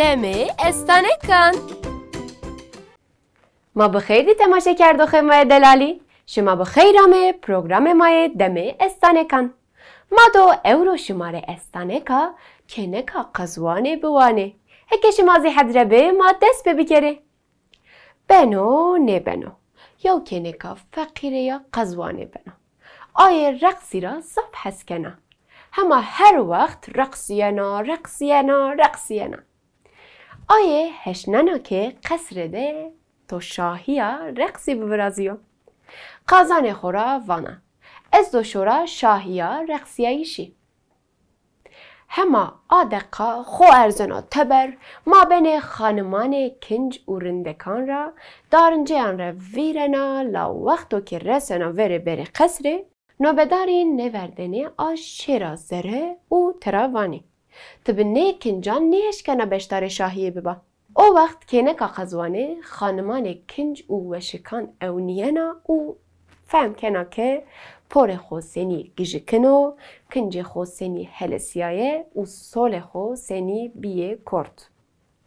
دمه استانکان ما بخیر دی تماشه کرد و مای دلالی شما بخیر همه پروگرام مای استانه استانکن ما دو اورو شماره استانکا که نکا قزوانه بوانه هکه شما زی حدره به ما دست ببکره بنو نه بنو یا که نکا فقیره یا قزوانه بنو آیه رقصی را صبح هست کنه همه هر وقت رقصینا رقصینا رقصینا آیه هشنانا که قصر ده تو شاهیا رقصی ببرازیو قازان خورا وانا از دو شورا شاهیا رقصیایشی هما آدقا خو ارزنا تبر ما بین خانمان کنج و رندکان را دارنجیان را ویرنا لا وقتو که رسنا وره بره قصره نوبدارین نوردنه آش زره و تراوانی تب نه کنجان نیش کنه بشتار شاهیه ببا او وقت کنه که خزوانه خانمان کنج او وشکان اونینا او فهم کنه که پر خوسنی کنو کنج خوسنی هلسیایه او سول خوسنی بیه کرد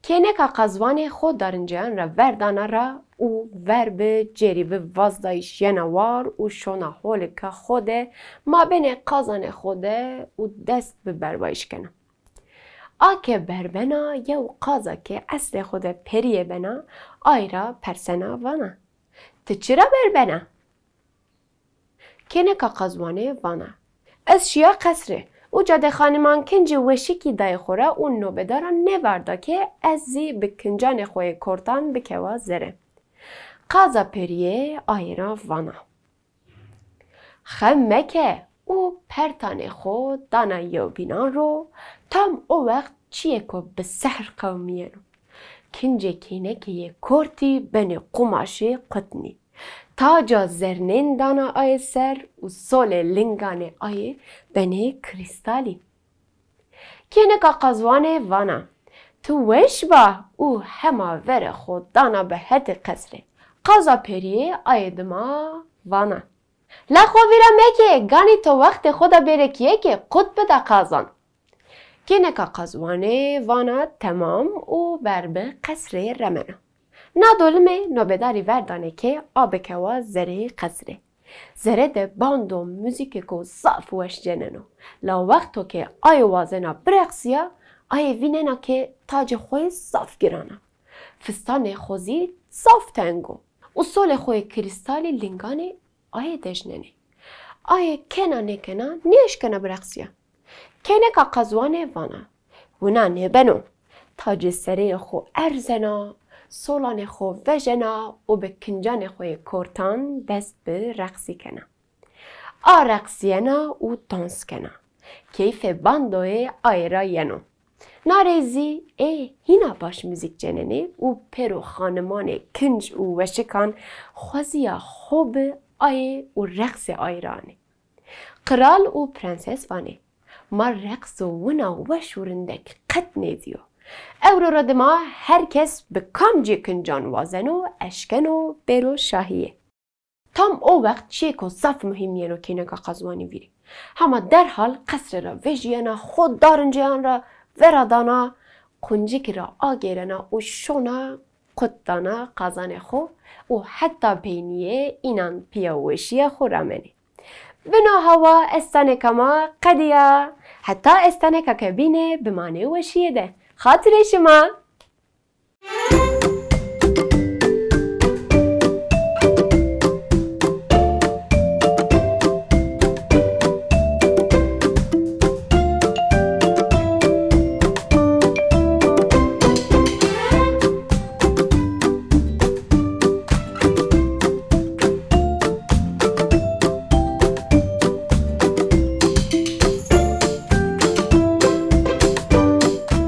کنه که قزوان خود دارنجان را وردانه را او ور به جری به وزدایش ینوار او شونه حول که خوده ما بین قزان خوده او دست به بروایش کنه آکه بنا یو قازا که اصل خود پریه بنا آیرا پرسنا وانا تو چرا بر کنه که قازوانه وانا از شیا قصره او جاده خانمان کنج وشی کی دای خورا اون نوبدارا نوردا که از زی به کنجان خوی کردان بکوا زره قازا پریه آیرا وانا خمکه او هر تانه خود دانا یو بینان رو تام او وقت چیه که به سحر قومیه رو کنجه کینه که یه کرتی بین قماشه قطنی تاجا زرنین دانا آی سر و سول لنگان آی بین کریستالی کینه که قزوان وانا تو وش با او هما وره خود دانا به هد قصره قضا پریه آی دما وانا ویرا میکی گانی تو وقت خودا برکیه که قطب دا قازان نکا قازوانه وانا تمام و بربه قصر رمنا نادولمه نوبداری وردانه که آب کوا زره قصره زره ده باند و موزیک کو صاف وش جننو لا وقتو که آی وازنا برقصیا آی ویننا که تاج خوی صاف گرانا فستان خوزی صاف تنگو اصول خوی کریستالی لنگانه آیا دجننه آیا کنا نکنا نیش کنا برقصیا کنه کا قزوانه وانا ونا نبنو تاج سری خو ارزنا سولان خو وجنا و به کنجان خو کورتان دست به رقصی کنا آ رقصینا و تانس کنا کیف باندوی آیرا ینو نارزی ای هینا باش موزیک جننی و پرو خانمان کنج و وشکان خوزیا خوب آیه و رقص آیرانه قرال و پرنسس وانه ما رقص و ونا و قد نیدیو رو رد ما هر کس به کام جی کنجان وازن و اشکن و برو شاهیه تام او وقت چیکو و صف مهمیه رو که قزوانی ویری هما در حال قصر را ویژیانا خود دارنجیان را ورادانا کنجیک را آگیرنا و شونا قطانا قازان خو و حتی پینیه اینان پیاوشیه خو رامنه بنا هوا استانه کما قدیا حتی استانه که کبینه بمانه وشیه ده خاطر شما